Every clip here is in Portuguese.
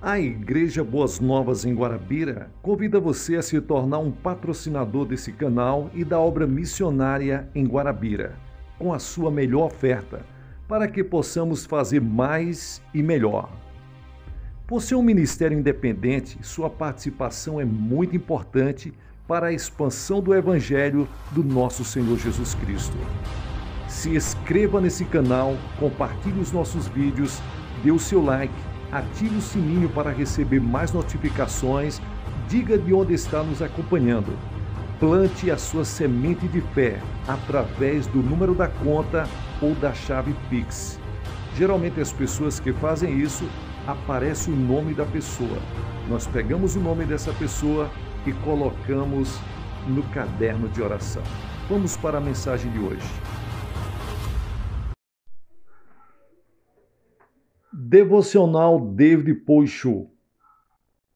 A Igreja Boas Novas em Guarabira convida você a se tornar um patrocinador desse canal e da obra missionária em Guarabira, com a sua melhor oferta, para que possamos fazer mais e melhor. Por ser um ministério independente, sua participação é muito importante para a expansão do Evangelho do nosso Senhor Jesus Cristo. Se inscreva nesse canal, compartilhe os nossos vídeos, dê o seu like ative o sininho para receber mais notificações, diga de onde está nos acompanhando. Plante a sua semente de fé através do número da conta ou da chave Pix. Geralmente as pessoas que fazem isso aparece o nome da pessoa. Nós pegamos o nome dessa pessoa e colocamos no caderno de oração. Vamos para a mensagem de hoje. Devocional David Poichu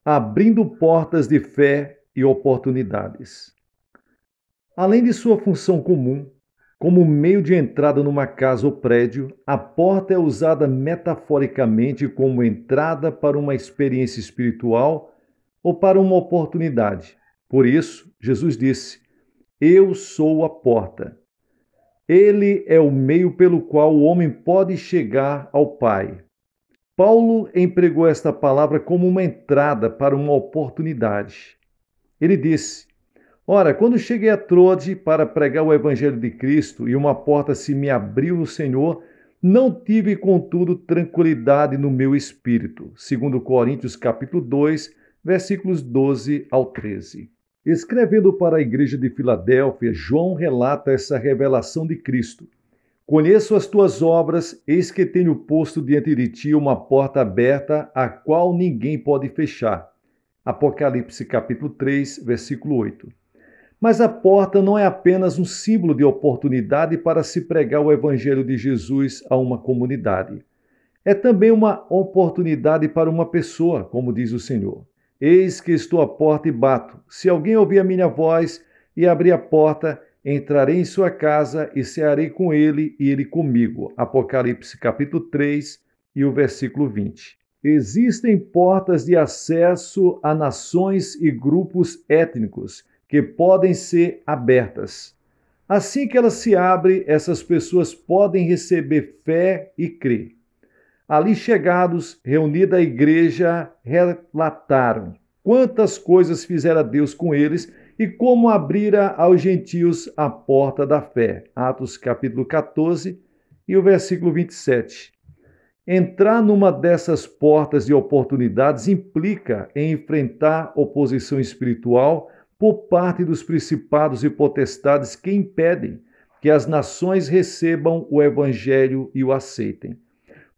Abrindo portas de fé e oportunidades. Além de sua função comum, como meio de entrada numa casa ou prédio, a porta é usada metaforicamente como entrada para uma experiência espiritual ou para uma oportunidade. Por isso, Jesus disse: Eu sou a porta. Ele é o meio pelo qual o homem pode chegar ao Pai. Paulo empregou esta palavra como uma entrada para uma oportunidade. Ele disse: Ora, quando cheguei a Troade para pregar o Evangelho de Cristo e uma porta se me abriu no Senhor, não tive, contudo, tranquilidade no meu espírito. Segundo Coríntios capítulo 2, versículos 12 ao 13. Escrevendo para a igreja de Filadélfia, João relata essa revelação de Cristo – Conheço as tuas obras, eis que tenho posto diante de ti uma porta aberta, a qual ninguém pode fechar. Apocalipse capítulo 3, versículo 8. Mas a porta não é apenas um símbolo de oportunidade para se pregar o evangelho de Jesus a uma comunidade. É também uma oportunidade para uma pessoa, como diz o Senhor. Eis que estou à porta e bato. Se alguém ouvir a minha voz e abrir a porta, entrarei em sua casa e cearei com ele e ele comigo. Apocalipse capítulo 3 e o versículo 20. Existem portas de acesso a nações e grupos étnicos que podem ser abertas. Assim que ela se abre, essas pessoas podem receber fé e crer. Ali chegados, reunida a igreja, relataram quantas coisas fizera Deus com eles e como abrira aos gentios a porta da fé. Atos capítulo 14 e o versículo 27. Entrar numa dessas portas de oportunidades implica em enfrentar oposição espiritual por parte dos principados e potestades que impedem que as nações recebam o evangelho e o aceitem.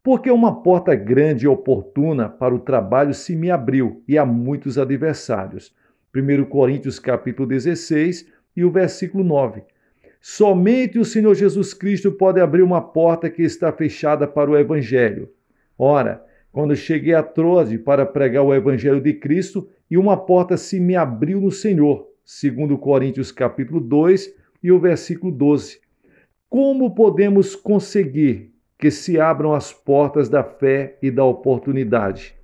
Porque uma porta grande e oportuna para o trabalho se me abriu e há muitos adversários 1 Coríntios capítulo 16 e o versículo 9. Somente o Senhor Jesus Cristo pode abrir uma porta que está fechada para o Evangelho. Ora, quando cheguei a Troade para pregar o Evangelho de Cristo, e uma porta se me abriu no Senhor, segundo Coríntios capítulo 2 e o versículo 12. Como podemos conseguir que se abram as portas da fé e da oportunidade?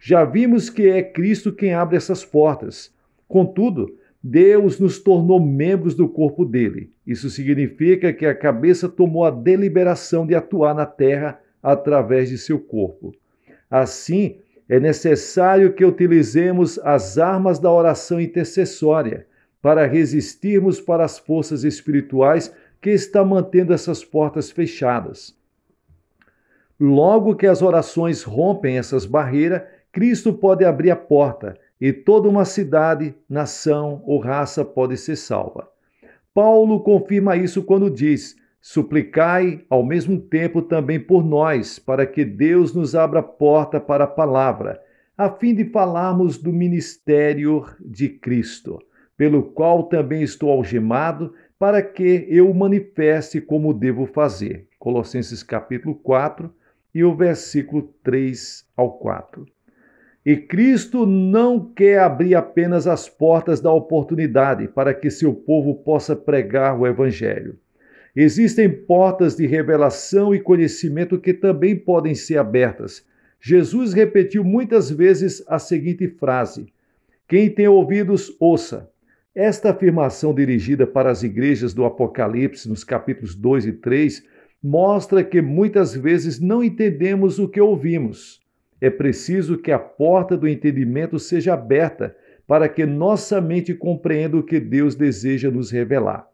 Já vimos que é Cristo quem abre essas portas. Contudo, Deus nos tornou membros do corpo dele. Isso significa que a cabeça tomou a deliberação de atuar na terra através de seu corpo. Assim, é necessário que utilizemos as armas da oração intercessória para resistirmos para as forças espirituais que está mantendo essas portas fechadas. Logo que as orações rompem essas barreiras, Cristo pode abrir a porta e toda uma cidade, nação ou raça pode ser salva. Paulo confirma isso quando diz: Suplicai ao mesmo tempo também por nós, para que Deus nos abra porta para a palavra, a fim de falarmos do ministério de Cristo, pelo qual também estou algemado, para que eu manifeste como devo fazer. Colossenses capítulo 4 e o versículo 3 ao 4. E Cristo não quer abrir apenas as portas da oportunidade para que seu povo possa pregar o Evangelho. Existem portas de revelação e conhecimento que também podem ser abertas. Jesus repetiu muitas vezes a seguinte frase: Quem tem ouvidos, ouça. Esta afirmação, dirigida para as igrejas do Apocalipse, nos capítulos 2 e 3, mostra que muitas vezes não entendemos o que ouvimos. É preciso que a porta do entendimento seja aberta para que nossa mente compreenda o que Deus deseja nos revelar.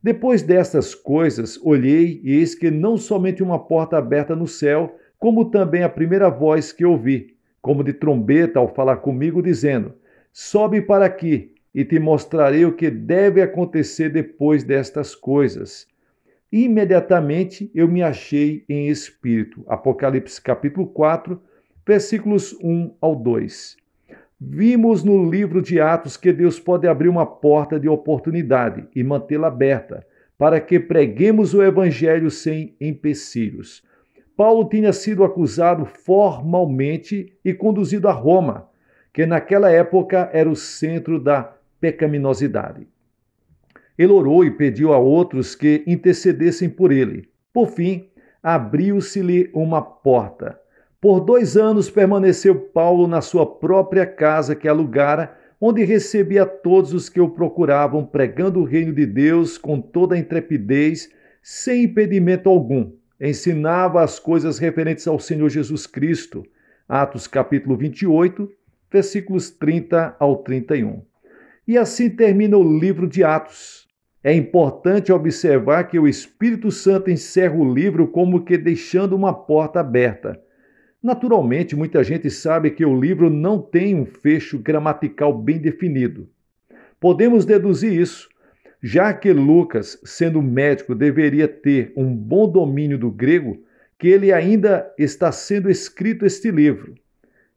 Depois destas coisas, olhei e eis que não somente uma porta aberta no céu, como também a primeira voz que ouvi, como de trombeta ao falar comigo, dizendo: Sobe para aqui e te mostrarei o que deve acontecer depois destas coisas. Imediatamente eu me achei em espírito. Apocalipse capítulo 4, versículos 1 ao 2. Vimos no livro de Atos que Deus pode abrir uma porta de oportunidade e mantê-la aberta, para que preguemos o Evangelho sem empecilhos. Paulo tinha sido acusado formalmente e conduzido a Roma, que naquela época era o centro da pecaminosidade. Ele orou e pediu a outros que intercedessem por ele. Por fim, abriu-se-lhe uma porta. Por dois anos permaneceu Paulo na sua própria casa que alugara, é onde recebia todos os que o procuravam, pregando o reino de Deus com toda a intrepidez, sem impedimento algum. Ensinava as coisas referentes ao Senhor Jesus Cristo. Atos capítulo 28, versículos 30 ao 31. E assim termina o livro de Atos. É importante observar que o Espírito Santo encerra o livro como que deixando uma porta aberta. Naturalmente, muita gente sabe que o livro não tem um fecho gramatical bem definido. Podemos deduzir isso, já que Lucas, sendo médico, deveria ter um bom domínio do grego, que ele ainda está sendo escrito este livro.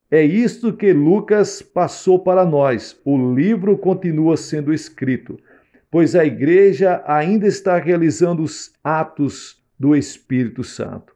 É isto que Lucas passou para nós. O livro continua sendo escrito, pois a igreja ainda está realizando os atos do Espírito Santo.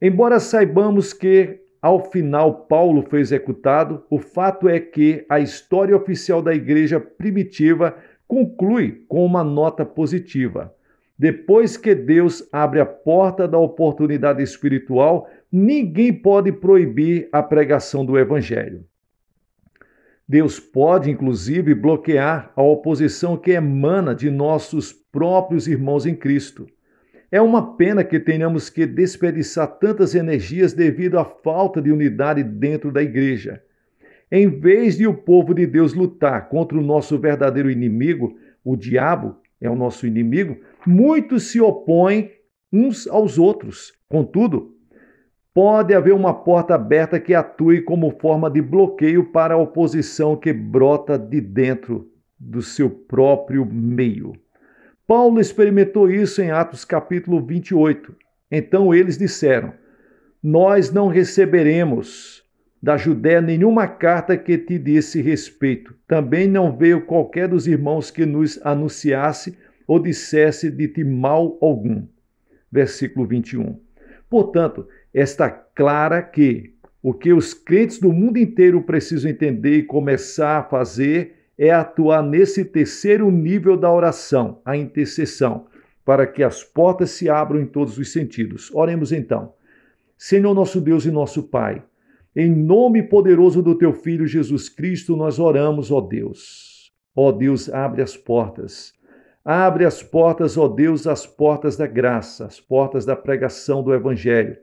Embora saibamos que ao final Paulo foi executado, o fato é que a história oficial da igreja primitiva conclui com uma nota positiva. Depois que Deus abre a porta da oportunidade espiritual, ninguém pode proibir a pregação do evangelho. Deus pode, inclusive, bloquear a oposição que emana de nossos próprios irmãos em Cristo. É uma pena que tenhamos que desperdiçar tantas energias devido à falta de unidade dentro da igreja. Em vez de o povo de Deus lutar contra o nosso verdadeiro inimigo, o diabo é o nosso inimigo, muitos se opõem uns aos outros. Contudo, pode haver uma porta aberta que atue como forma de bloqueio para a oposição que brota de dentro do seu próprio meio. Paulo experimentou isso em Atos capítulo 28. Então eles disseram: Nós não receberemos da Judéia nenhuma carta que te desse respeito. Também não veio qualquer dos irmãos que nos anunciasse ou dissesse de ti mal algum. Versículo 21. Portanto, está clara que o que os crentes do mundo inteiro precisam entender e começar a fazer é atuar nesse terceiro nível da oração, a intercessão, para que as portas se abram em todos os sentidos. Oremos então. Senhor nosso Deus e nosso Pai, em nome poderoso do teu filho Jesus Cristo, nós oramos, ó Deus. Ó Deus, abre as portas. Abre as portas, ó Deus, as portas da graça, as portas da pregação do evangelho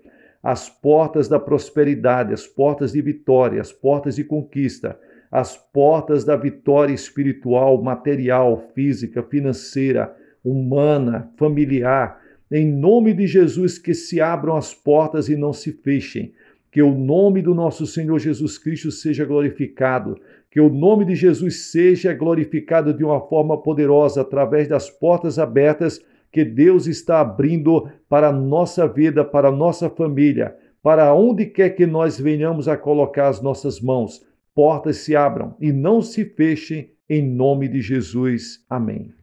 as portas da prosperidade, as portas de vitória, as portas de conquista, as portas da vitória espiritual, material, física, financeira, humana, familiar. Em nome de Jesus, que se abram as portas e não se fechem. Que o nome do nosso Senhor Jesus Cristo seja glorificado. Que o nome de Jesus seja glorificado de uma forma poderosa através das portas abertas que Deus está abrindo para a nossa vida, para a nossa família, para onde quer que nós venhamos a colocar as nossas mãos portas se abram e não se fechem em nome de Jesus. Amém.